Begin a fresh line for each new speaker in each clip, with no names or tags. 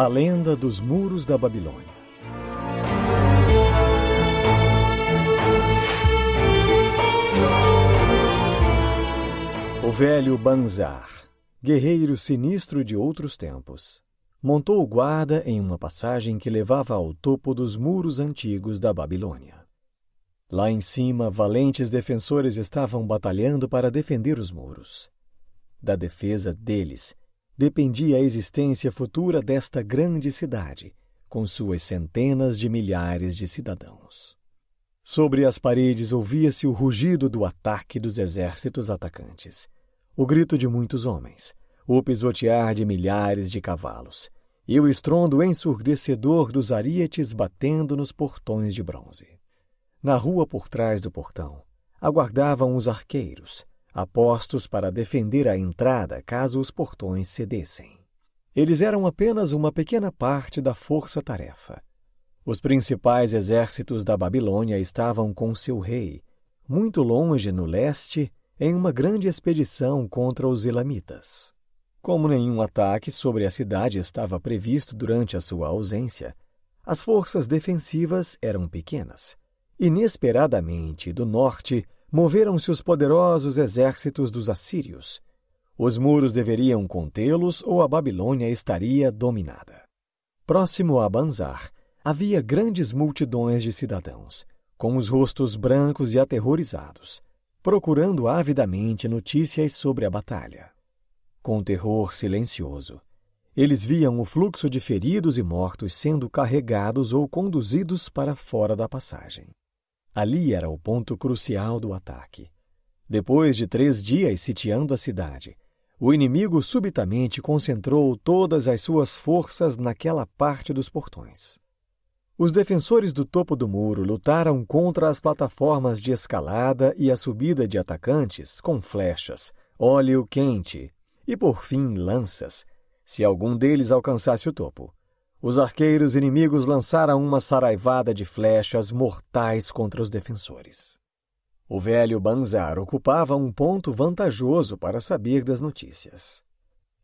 A lenda dos muros da Babilônia. O velho Banzar, guerreiro sinistro de outros tempos, montou guarda em uma passagem que levava ao topo dos muros antigos da Babilônia. Lá em cima, valentes defensores estavam batalhando para defender os muros. Da defesa deles dependia a existência futura desta grande cidade, com suas centenas de milhares de cidadãos. Sobre as paredes ouvia-se o rugido do ataque dos exércitos atacantes, o grito de muitos homens, o pisotear de milhares de cavalos e o estrondo ensurdecedor dos arietes batendo nos portões de bronze. Na rua por trás do portão, aguardavam os arqueiros, apostos para defender a entrada caso os portões cedessem. Eles eram apenas uma pequena parte da força-tarefa. Os principais exércitos da Babilônia estavam com seu rei, muito longe no leste, em uma grande expedição contra os Elamitas. Como nenhum ataque sobre a cidade estava previsto durante a sua ausência, as forças defensivas eram pequenas. Inesperadamente, do norte, moveram-se os poderosos exércitos dos assírios. Os muros deveriam contê-los ou a Babilônia estaria dominada. Próximo a Banzar, havia grandes multidões de cidadãos, com os rostos brancos e aterrorizados, procurando avidamente notícias sobre a batalha. Com terror silencioso, eles viam o fluxo de feridos e mortos sendo carregados ou conduzidos para fora da passagem. Ali era o ponto crucial do ataque. Depois de três dias sitiando a cidade, o inimigo subitamente concentrou todas as suas forças naquela parte dos portões. Os defensores do topo do muro lutaram contra as plataformas de escalada e a subida de atacantes com flechas, óleo quente e, por fim, lanças, se algum deles alcançasse o topo. Os arqueiros inimigos lançaram uma saraivada de flechas mortais contra os defensores. O velho Banzar ocupava um ponto vantajoso para saber das notícias.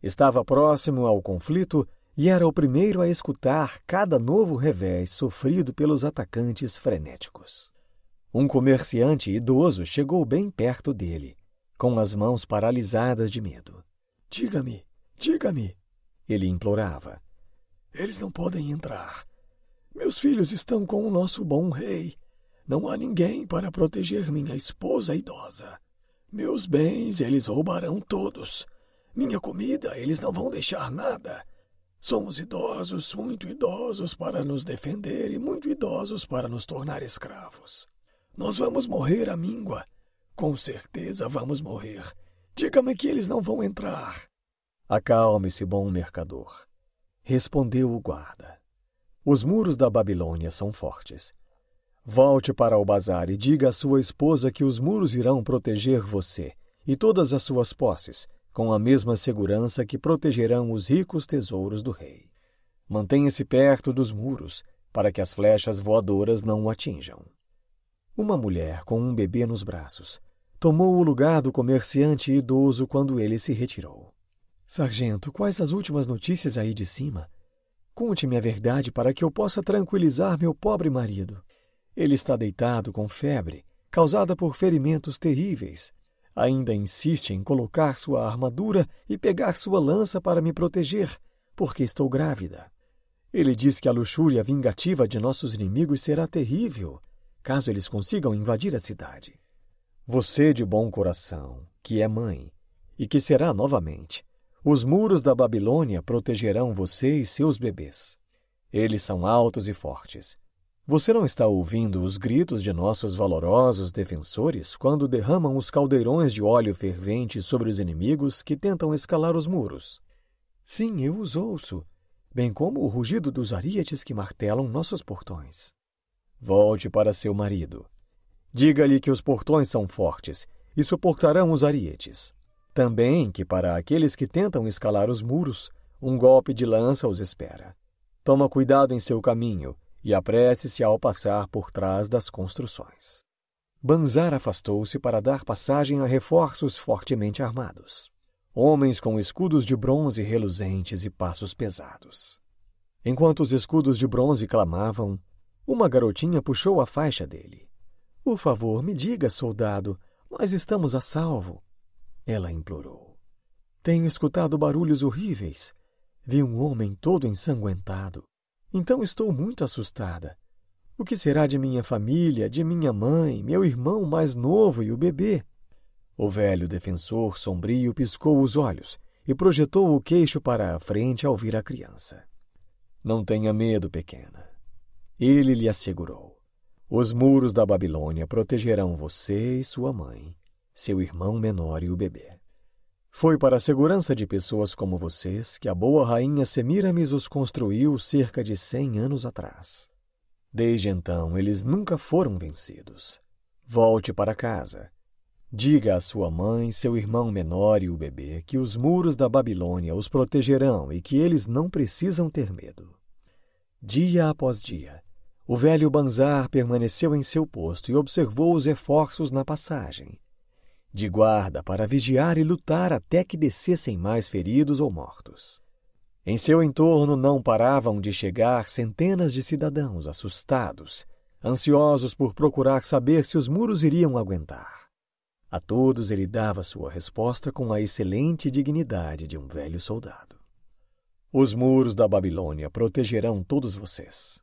Estava próximo ao conflito e era o primeiro a escutar cada novo revés sofrido pelos atacantes frenéticos. Um comerciante idoso chegou bem perto dele, com as mãos paralisadas de medo. Diga-me, diga-me, ele implorava. Eles não podem entrar. Meus filhos estão com o nosso bom rei. Não há ninguém para proteger minha esposa idosa. Meus bens eles roubarão todos. Minha comida eles não vão deixar nada. Somos idosos, muito idosos para nos defender e muito idosos para nos tornar escravos. Nós vamos morrer à míngua. Com certeza vamos morrer. Diga-me que eles não vão entrar. Acalme-se, bom mercador. Respondeu o guarda: Os muros da Babilônia são fortes. Volte para o bazar e diga à sua esposa que os muros irão proteger você e todas as suas posses, com a mesma segurança que protegerão os ricos tesouros do rei. Mantenha-se perto dos muros, para que as flechas voadoras não o atinjam. Uma mulher com um bebê nos braços tomou o lugar do comerciante idoso quando ele se retirou. Sargento, quais as últimas notícias aí de cima? Conte-me a verdade para que eu possa tranquilizar meu pobre marido. Ele está deitado com febre, causada por ferimentos terríveis. Ainda insiste em colocar sua armadura e pegar sua lança para me proteger, porque estou grávida. Ele diz que a luxúria vingativa de nossos inimigos será terrível, caso eles consigam invadir a cidade. Você de bom coração, que é mãe, e que será novamente, os muros da Babilônia protegerão você e seus bebês. Eles são altos e fortes. Você não está ouvindo os gritos de nossos valorosos defensores quando derramam os caldeirões de óleo fervente sobre os inimigos que tentam escalar os muros. Sim, eu os ouço, bem como o rugido dos arietes que martelam nossos portões. Volte para seu marido. Diga-lhe que os portões são fortes e suportarão os arietes. Também que para aqueles que tentam escalar os muros, um golpe de lança os espera. Toma cuidado em seu caminho e apresse-se ao passar por trás das construções. Banzar afastou-se para dar passagem a reforços fortemente armados. Homens com escudos de bronze reluzentes e passos pesados. Enquanto os escudos de bronze clamavam, uma garotinha puxou a faixa dele. Por favor, me diga, soldado, nós estamos a salvo ela implorou. Tenho escutado barulhos horríveis. Vi um homem todo ensanguentado. Então estou muito assustada. O que será de minha família, de minha mãe, meu irmão mais novo e o bebê? O velho defensor sombrio piscou os olhos e projetou o queixo para a frente ao vir a criança. Não tenha medo, pequena. Ele lhe assegurou. Os muros da Babilônia protegerão você e sua mãe seu irmão menor e o bebê. Foi para a segurança de pessoas como vocês que a boa rainha Semiramis os construiu cerca de cem anos atrás. Desde então, eles nunca foram vencidos. Volte para casa. Diga à sua mãe, seu irmão menor e o bebê que os muros da Babilônia os protegerão e que eles não precisam ter medo. Dia após dia, o velho Banzar permaneceu em seu posto e observou os reforços na passagem, de guarda para vigiar e lutar até que descessem mais feridos ou mortos. Em seu entorno não paravam de chegar centenas de cidadãos assustados, ansiosos por procurar saber se os muros iriam aguentar. A todos ele dava sua resposta com a excelente dignidade de um velho soldado. Os muros da Babilônia protegerão todos vocês.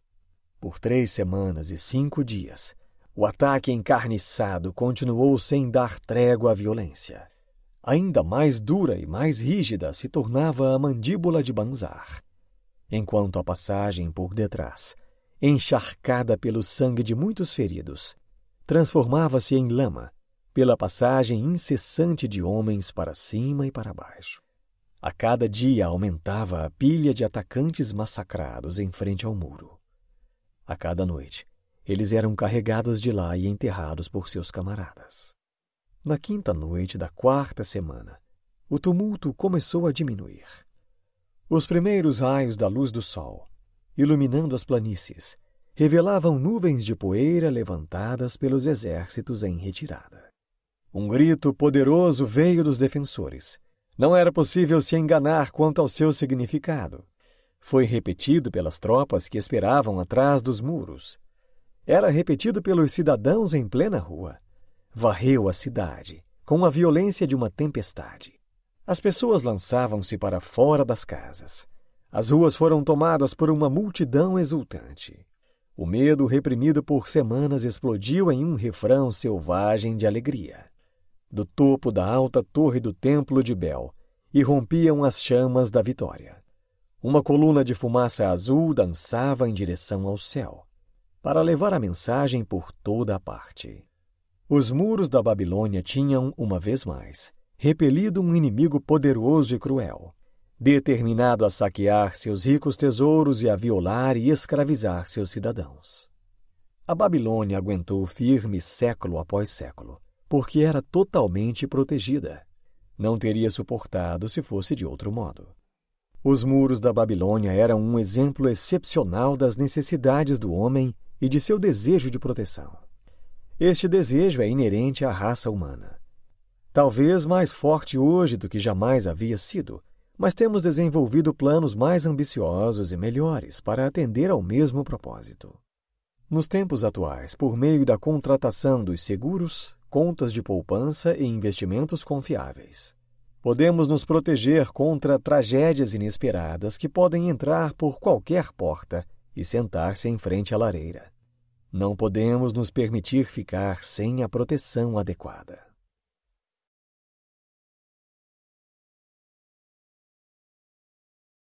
Por três semanas e cinco dias, o ataque encarniçado continuou sem dar trégua à violência. Ainda mais dura e mais rígida se tornava a mandíbula de Banzar, enquanto a passagem por detrás, encharcada pelo sangue de muitos feridos, transformava-se em lama pela passagem incessante de homens para cima e para baixo. A cada dia aumentava a pilha de atacantes massacrados em frente ao muro. A cada noite, eles eram carregados de lá e enterrados por seus camaradas. Na quinta noite da quarta semana, o tumulto começou a diminuir. Os primeiros raios da luz do sol, iluminando as planícies, revelavam nuvens de poeira levantadas pelos exércitos em retirada. Um grito poderoso veio dos defensores. Não era possível se enganar quanto ao seu significado. Foi repetido pelas tropas que esperavam atrás dos muros, era repetido pelos cidadãos em plena rua. Varreu a cidade com a violência de uma tempestade. As pessoas lançavam-se para fora das casas. As ruas foram tomadas por uma multidão exultante. O medo reprimido por semanas explodiu em um refrão selvagem de alegria. Do topo da alta torre do Templo de Bel, irrompiam as chamas da vitória. Uma coluna de fumaça azul dançava em direção ao céu para levar a mensagem por toda a parte. Os muros da Babilônia tinham, uma vez mais, repelido um inimigo poderoso e cruel, determinado a saquear seus ricos tesouros e a violar e escravizar seus cidadãos. A Babilônia aguentou firme século após século, porque era totalmente protegida. Não teria suportado se fosse de outro modo. Os muros da Babilônia eram um exemplo excepcional das necessidades do homem e de seu desejo de proteção. Este desejo é inerente à raça humana. Talvez mais forte hoje do que jamais havia sido, mas temos desenvolvido planos mais ambiciosos e melhores para atender ao mesmo propósito. Nos tempos atuais, por meio da contratação dos seguros, contas de poupança e investimentos confiáveis, podemos nos proteger contra tragédias inesperadas que podem entrar por qualquer porta e sentar-se em frente à lareira. Não podemos nos permitir ficar sem a proteção adequada.